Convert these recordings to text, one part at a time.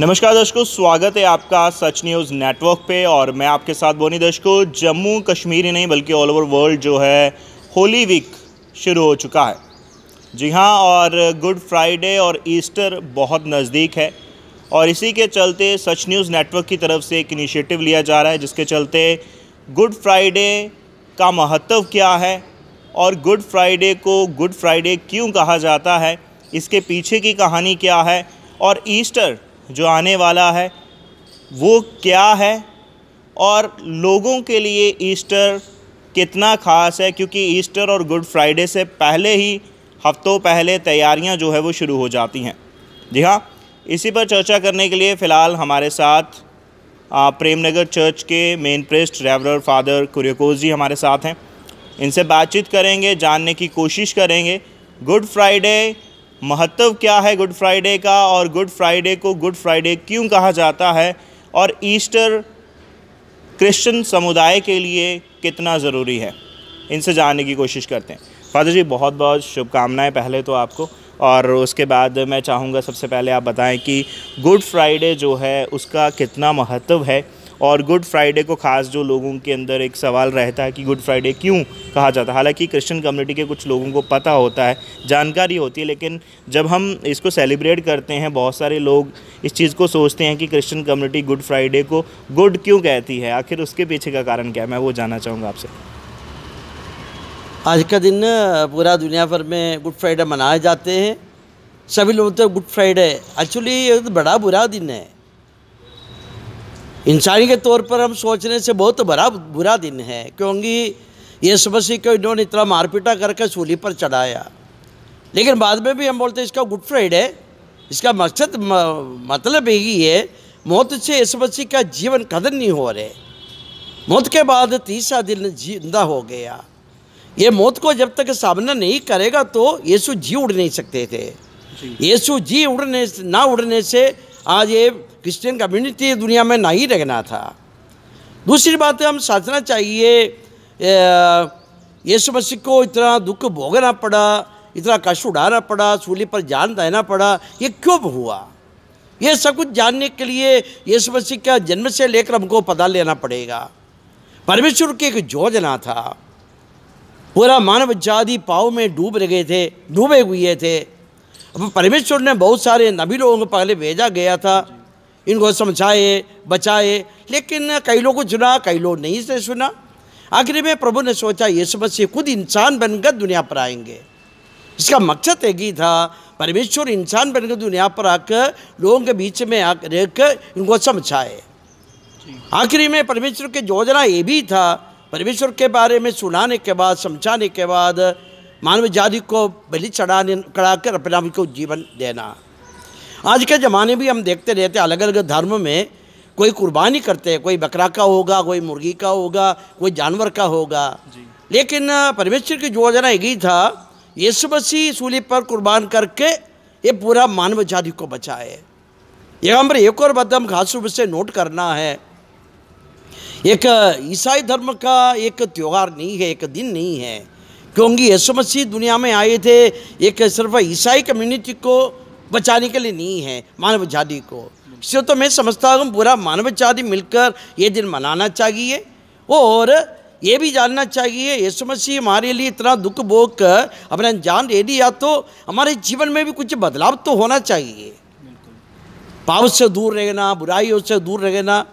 नमस्कार दर्शकों स्वागत है आपका सच न्यूज़ नेटवर्क पे और मैं आपके साथ बोनी दर्शकों जम्मू कश्मीर ही नहीं बल्कि ऑल ओवर वर्ल्ड जो है होली वीक शुरू हो चुका है जी हाँ और गुड फ्राइडे और ईस्टर बहुत नज़दीक है और इसी के चलते सच न्यूज़ नेटवर्क की तरफ से एक इनिशिएटिव लिया जा रहा है जिसके चलते गुड फ्राइडे का महत्व क्या है और गुड फ्राइडे को गुड फ्राइडे क्यों कहा जाता है इसके पीछे की कहानी क्या है और ईस्टर जो आने वाला है वो क्या है और लोगों के लिए ईस्टर कितना ख़ास है क्योंकि ईस्टर और गुड फ्राइडे से पहले ही हफ्तों पहले तैयारियां जो है वो शुरू हो जाती हैं जी हाँ इसी पर चर्चा करने के लिए फ़िलहाल हमारे साथ प्रेमनगर चर्च के मेन प्रेस्ट रेवरर फादर कुरियकोज जी हमारे साथ हैं इनसे बातचीत करेंगे जानने की कोशिश करेंगे गुड फ्राइडे महत्व क्या है गुड फ्राइडे का और गुड फ्राइडे को गुड फ्राइडे क्यों कहा जाता है और ईस्टर क्रिश्चियन समुदाय के लिए कितना ज़रूरी है इनसे जानने की कोशिश करते हैं फादर जी बहुत बहुत शुभकामनाएं पहले तो आपको और उसके बाद मैं चाहूँगा सबसे पहले आप बताएं कि गुड फ्राइडे जो है उसका कितना महत्व है और गुड फ्राइडे को खास जो लोगों के अंदर एक सवाल रहता है कि गुड फ्राइडे क्यों कहा जाता है हालांकि क्रिश्चियन कम्युनिटी के कुछ लोगों को पता होता है जानकारी होती है लेकिन जब हम इसको सेलिब्रेट करते हैं बहुत सारे लोग इस चीज़ को सोचते हैं कि क्रिश्चियन कम्युनिटी गुड फ्राइडे को गुड क्यों कहती है आखिर उसके पीछे का कारण क्या है मैं वो जानना चाहूँगा आपसे आज का दिन पूरा दुनिया भर में गुड फ्राइडे मनाए जाते हैं सभी लोग तो गुड फ्राइडे एक्चुअली बड़ा बुरा दिन है इंसानी के तौर पर हम सोचने से बहुत बड़ा बुरा दिन है क्योंकि ये मसीह को इन्होंने इतना मारपीटा करके सूली पर चढ़ाया लेकिन बाद में भी हम बोलते हैं इसका गुड फ्राइडे इसका मकसद मतलब यही है मौत से इस मसीह का जीवन कदम नहीं हो रहे मौत के बाद तीसरा दिन जिंदा हो गया ये मौत को जब तक सामना नहीं करेगा तो यीशु जी उड़ नहीं सकते थे यीशु जी उड़ने ना उड़ने से आज ये क्रिश्चियन कम्युनिटी दुनिया में नहीं रहना था दूसरी बात हम सोचना चाहिए यीशु मसीह को इतना दुख भोगना पड़ा इतना कष्ट उड़ाना पड़ा सूली पर जान देना पड़ा ये क्यों हुआ ये सब कुछ जानने के लिए यीशु मसीह का जन्म से लेकर हमको पता लेना पड़ेगा परमेश्वर की एक योजना था पूरा मानव जाति पाव में डूब रहे थे डूबे हुए थे अब परमेश्वर ने बहुत सारे नबी लोगों को पहले भेजा गया था इनको समझाए बचाए लेकिन कई लोगों को सुना कई लोग नहीं से सुना आखिर में प्रभु ने सोचा ये से खुद इंसान बनकर दुनिया पर आएंगे इसका मकसद एक ही था परमेश्वर इंसान बनकर दुनिया पर आकर लोगों के बीच में आकर रह इनको समझाए आखिरी में परमेश्वर की योजना ये भी था परमेश्वर के बारे में सुनाने के बाद समझाने के बाद मानव जाति को बलि चढ़ाने चढ़ा कर आप को जीवन देना आज के ज़माने भी हम देखते रहते अलग अलग धर्म में कोई कुर्बानी करते हैं कोई बकरा का होगा कोई मुर्गी का होगा कोई जानवर का होगा लेकिन परमेश्वर की योजना यही था यीशु मसीह सूली पर कुर्बान करके ये पूरा मानव जाति को बचाए यह हमारे एक और बात हम खास रूप से नोट करना है एक ईसाई धर्म का एक त्यौहार नहीं है एक दिन नहीं है क्योंकि यीशु मसीह दुनिया में आए थे एक सिर्फ ईसाई कम्युनिटी को बचाने के लिए नहीं है मानव जाति को इसलिए तो मैं समझता हूँ पूरा मानव जाति मिलकर ये दिन मनाना चाहिए और ये भी जानना चाहिए यीशु मसीह हमारे लिए इतना दुख भोग कर अपने जान दे दिया तो हमारे जीवन में भी कुछ बदलाव तो होना चाहिए पाप से दूर रहना बुराइयों से दूर रहना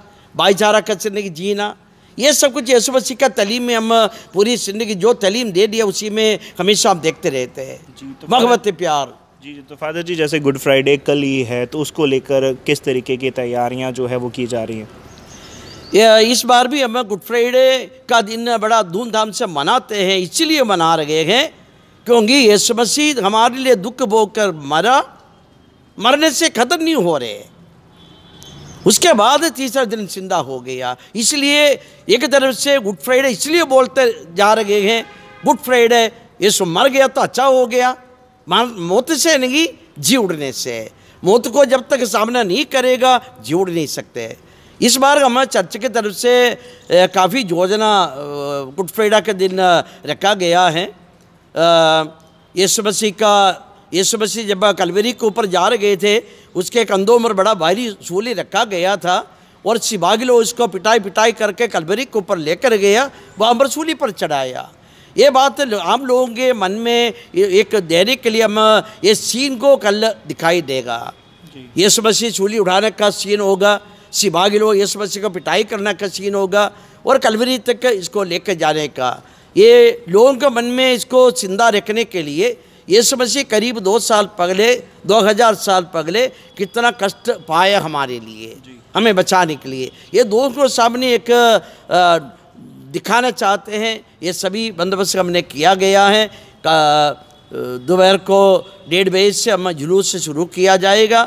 भाईचारा कचरे जीना ये सब कुछ यसु मसीह का तलीम में हम पूरी जिंदगी जो तलीम दे दिया उसी में हमेशा हम देखते रहते हैं तो भगवत प्यार जी जी तो फादर जी जैसे गुड फ्राइडे कल ही है तो उसको लेकर किस तरीके की तैयारियां जो है वो की जा रही हैं इस बार भी हम गुड फ्राइडे का दिन बड़ा धूमधाम से मनाते हैं इसीलिए मना रहे हैं क्योंकि यीशु मसीह हमारे लिए दुख भोग मरा मरने से ख़त्म नहीं हो रहे उसके बाद तीसरा दिन जिंदा हो गया इसलिए एक तरफ से गुड फ्राइडे इसलिए बोलते जा रहे हैं गुड फ्राइडे यीशु मर गया तो अच्छा हो गया मौत से नहीं जी उड़ने से मौत को जब तक सामना नहीं करेगा जी उड़ नहीं सकते इस बार हमारे चर्च की तरफ से काफ़ी योजना गुड फ्राइडा के दिन रखा गया है ये मसीह का यीशु मसीह जब कलवरी के ऊपर जा रहे थे उसके कंधों पर बड़ा भारी सूली रखा गया था और सिबागी लोग उसको पिटाई पिटाई करके कलवरी के ऊपर लेकर गया वह अमर सूली पर चढ़ाया ये बात आम लोगों के मन में एक देने के लिए हम ये सीन को कल दिखाई देगा यीशु मसीह सूली उठाने का सीन होगा सिबागी लोग यीशु मसीह को पिटाई करने का सीन होगा और कलवरी तक इसको लेकर जाने का ये लोगों के मन में इसको जिंदा रखने के लिए ये समझिए करीब दो साल पगले दो हज़ार साल पगले कितना कष्ट पाया हमारे लिए हमें बचाने के लिए ये दोस्तों सामने एक दिखाना चाहते हैं ये सभी बंदोबस्त हमने किया गया है दोपहर को डेढ़ बजे से हम जुलूस से शुरू किया जाएगा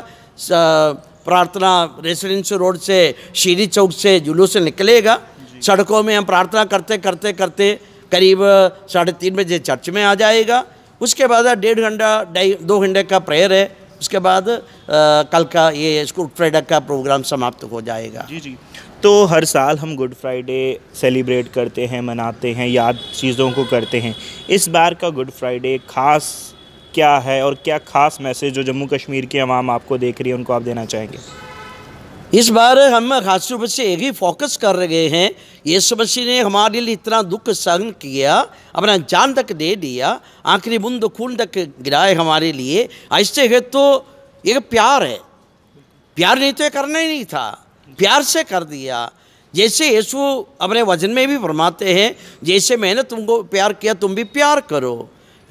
प्रार्थना रेसिडेंसी रोड से शीरी चौक से जुलूस से निकलेगा सड़कों में हम प्रार्थना करते करते करते करीब साढ़े तीन बजे चर्च में आ जाएगा उसके बाद डेढ़ घंटा ढाई दो घंटे का प्रेयर है उसके बाद आ, कल का ये गुड फ्राइडे का प्रोग्राम समाप्त हो जाएगा जी जी तो हर साल हम गुड फ्राइडे सेलिब्रेट करते हैं मनाते हैं याद चीज़ों को करते हैं इस बार का गुड फ्राइडे ख़ास क्या है और क्या ख़ास मैसेज जो जम्मू कश्मीर की आवाम आपको देख रही है उनको आप देना चाहेंगे इस बार हम खासतौर पर से एक ही फोकस कर रहे हैं यीशु मसीह ने हमारे लिए इतना दुख सहन किया अपना जान तक दे दिया आखिरी बुंद खून तक गिराए हमारे लिए ऐसे है तो एक प्यार है प्यार नहीं तो करना ही नहीं था प्यार से कर दिया जैसे यीशु अपने वजन में भी फरमाते हैं जैसे मैंने तुमको प्यार किया तुम भी प्यार करो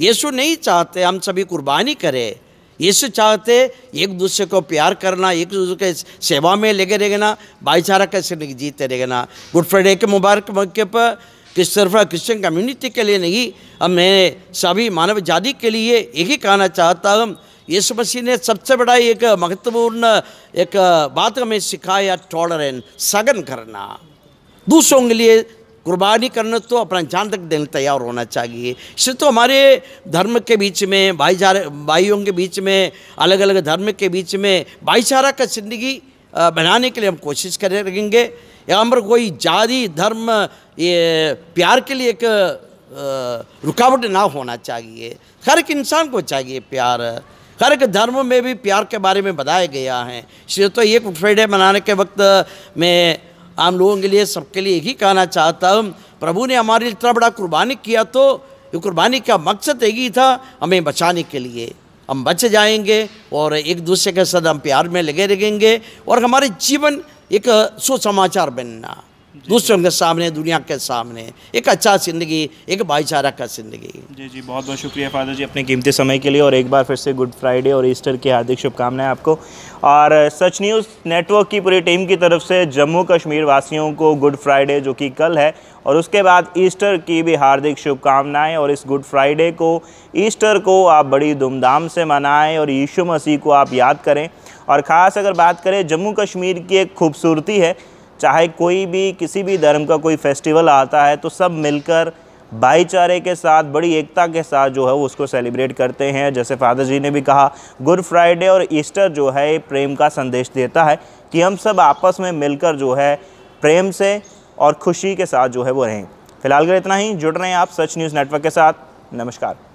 यीशु नहीं चाहते हम सभी कुर्बानी करें यीशु चाहते एक दूसरे को प्यार करना एक दूसरे के सेवा में लेके रहना भाईचारा कैसे जीते रहना गुड फ्राइडे के मुबारक मौके पर तरफ क्रिश्चियन कम्युनिटी के लिए नहीं अब मैं सभी मानव जाति के लिए यही कहना चाहता हूँ यीशु मसीह ने सबसे बड़ा एक महत्वपूर्ण एक बात हमें सिखाया टॉलरेंस सगन करना दूसरों के लिए कुर्बानी करने तो अपना जान तक देने तैयार होना चाहिए सिर्फ तो हमारे धर्म के बीच में भाईचारे भाइयों के बीच में अलग अलग धर्म के बीच में भाईचारा का जिंदगी बनाने के लिए हम कोशिश करें रहेंगे यहाँ पर कोई जाति धर्म ये प्यार के लिए एक रुकावट ना होना चाहिए हर एक इंसान को चाहिए प्यार हर एक धर्म में भी प्यार के बारे में बताया गया है सिर्फ तो ये फ्राइडे मनाने के वक्त मैं आम लोगों के लिए सबके लिए यही कहना चाहता हूँ प्रभु ने हमारे लिए इतना बड़ा कुर्बानी किया तो ये कुर्बानी का मकसद यही था हमें बचाने के लिए हम बच जाएंगे और एक दूसरे के साथ हम प्यार में लगे रहेंगे और हमारे जीवन एक सुसमाचार बनना दूसरों के सामने दुनिया के सामने एक अच्छा ज़िंदगी एक भाईचारा का ज़िंदगी जी जी बहुत बहुत शुक्रिया फादर जी अपने कीमती समय के लिए और एक बार फिर से गुड फ्राइडे और ईस्टर की हार्दिक शुभकामनाएं आपको और सच न्यूज़ नेटवर्क की पूरी टीम की तरफ से जम्मू कश्मीर वासियों को गुड फ्राइडे जो कि कल है और उसके बाद ईस्टर की भी हार्दिक शुभकामनाएं और इस गुड फ्राइडे को ईस्टर को आप बड़ी धूमधाम से मनाएं और यीशु मसीह को आप याद करें और ख़ास अगर बात करें जम्मू कश्मीर की एक खूबसूरती है चाहे कोई भी किसी भी धर्म का कोई फेस्टिवल आता है तो सब मिलकर भाईचारे के साथ बड़ी एकता के साथ जो है वो उसको सेलिब्रेट करते हैं जैसे फादर जी ने भी कहा गुड फ्राइडे और ईस्टर जो है प्रेम का संदेश देता है कि हम सब आपस में मिलकर जो है प्रेम से और खुशी के साथ जो है वो रहें फिलहाल कर इतना ही जुड़ रहे हैं आप सच न्यूज़ नेटवर्क के साथ नमस्कार